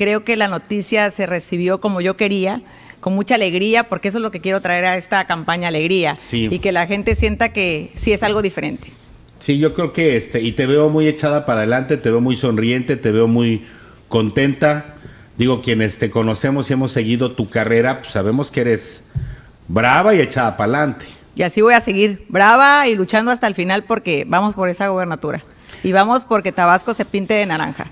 Creo que la noticia se recibió como yo quería, con mucha alegría, porque eso es lo que quiero traer a esta campaña, alegría, y que la gente sienta que sí es algo diferente. Sí, yo creo que este, y te veo muy echada para adelante, te veo muy sonriente, te veo muy contenta. Digo, quienes te conocemos y hemos seguido tu carrera, pues sabemos que eres brava y echada para adelante. Y así voy a seguir, brava y luchando hasta el final porque vamos por esa gobernatura. Y vamos porque Tabasco se pinte de naranja.